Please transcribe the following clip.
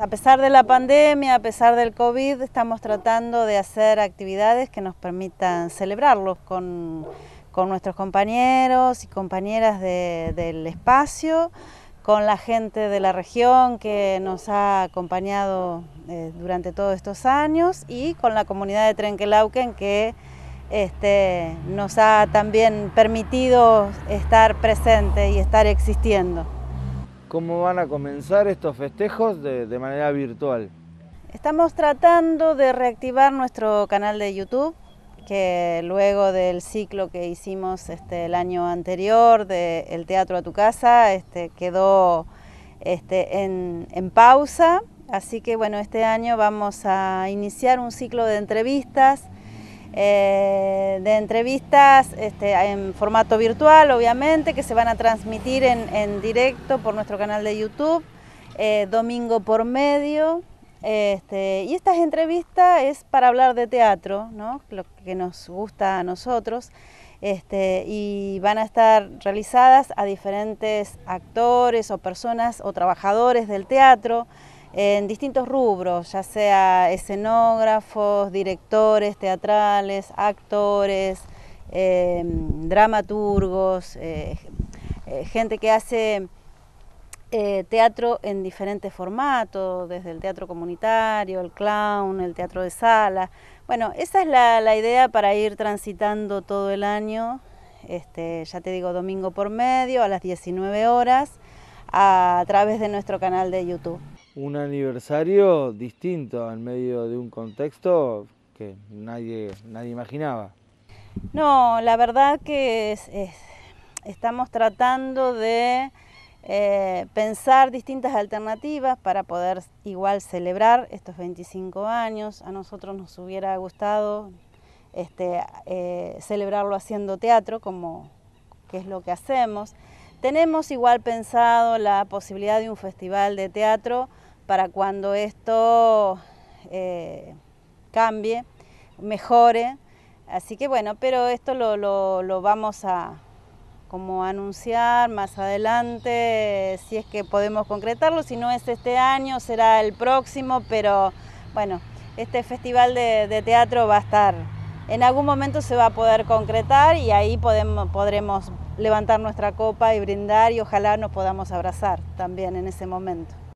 A pesar de la pandemia, a pesar del COVID, estamos tratando de hacer actividades que nos permitan celebrarlos con, nuestros compañeros y compañeras del espacio, con la gente de la región que nos ha acompañado eh, durante todos estos años y con la comunidad de Trenquelauquen que este, nos ha también permitido estar presente y estar existiendo cómo van a comenzar estos festejos de, manera virtual. Estamos tratando de reactivar nuestro canal de YouTube, que luego del ciclo que hicimos este, el año anterior de El Teatro a tu Casa, este, quedó este, en, en pausa. Así que bueno, este año vamos a iniciar un ciclo de entrevistas eh, de entrevistas este, en formato virtual, obviamente, que se van a transmitir en, en directo por nuestro canal de YouTube, eh, domingo por medio. Este, y estas entrevistas es para hablar de teatro, lo que nos gusta a nosotros. Este, y van a estar realizadas a diferentes actores o personas o trabajadores del teatro en distintos rubros, ya sea escenógrafos, directores teatrales, actores, em, dramaturgos, eh, eh, gente que hace eh, teatro en diferentes formatos, desde el teatro comunitario, el clown, el teatro de sala. Bueno, esa es la, idea para ir transitando todo el año, este, ya te digo, domingo por medio a las 19 horas, a través de nuestro canal de YouTube un aniversario distinto en medio de un contexto que nadie, nadie imaginaba. No, la verdad que estamos tratando de eh, pensar distintas alternativas para poder igual celebrar estos 25 años. A nosotros nos hubiera gustado este, eh, celebrarlo haciendo teatro, como que es lo que hacemos. Tenemos igual pensado la posibilidad de un festival de teatro para cuando esto eh, cambie, mejore. Así que bueno, pero esto lo, vamos a como anunciar más adelante, si es que podemos concretarlo, si no es este año, será el próximo, pero bueno, este festival de, de teatro va a estar, en algún momento se va a poder concretar y ahí podemos, podremos levantar nuestra copa y brindar y ojalá nos podamos abrazar también en ese momento.